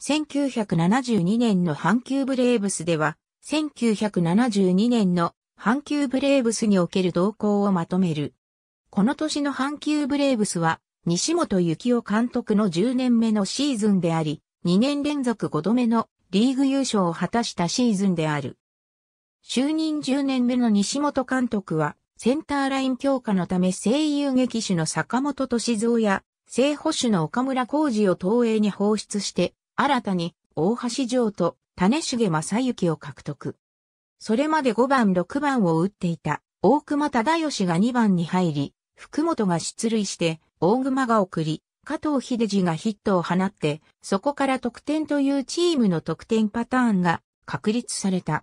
1972年の阪急ブレーブスでは、1972年の阪急ブレーブスにおける動向をまとめる。この年の阪急ブレーブスは、西本幸雄監督の10年目のシーズンであり、2年連続5度目のリーグ優勝を果たしたシーズンである。就任10年目の西本監督は、センターライン強化のため声優劇手の坂本敏蔵や、正捕手の岡村浩二を東映に放出して、新たに大橋城と種重正幸を獲得。それまで5番6番を打っていた大熊忠義が2番に入り、福本が出塁して大熊が送り、加藤秀治がヒットを放って、そこから得点というチームの得点パターンが確立された。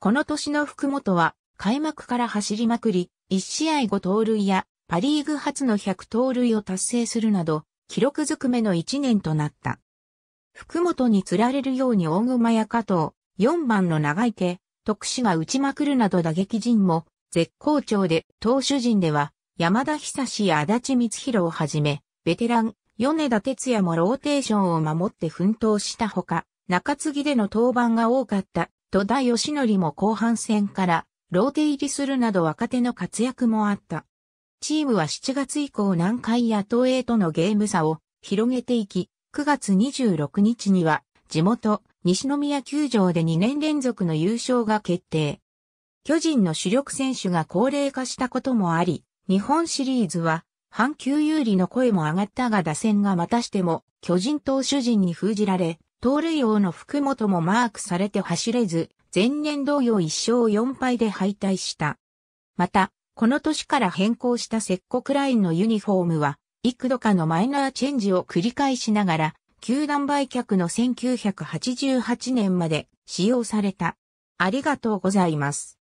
この年の福本は開幕から走りまくり、1試合5盗塁やパリーグ初の100盗塁を達成するなど、記録ずくめの1年となった。福本に釣られるように大熊や加藤、4番の長い手、特使が打ちまくるなど打撃陣も絶好調で、投手陣では山田久志や足立光弘をはじめ、ベテラン、米田哲也もローテーションを守って奮闘したほか、中継ぎでの登板が多かった戸田義則も後半戦からローテ入りするなど若手の活躍もあった。チームは7月以降南海や投影とのゲーム差を広げていき、9月26日には地元西宮球場で2年連続の優勝が決定。巨人の主力選手が高齢化したこともあり、日本シリーズは阪急有利の声も上がったが打線がまたしても巨人投手陣に封じられ、盗塁王の福本もマークされて走れず、前年同様1勝4敗で敗退した。また、この年から変更した石国ラインのユニフォームは、幾度かのマイナーチェンジを繰り返しながら、球団売却の1988年まで使用された。ありがとうございます。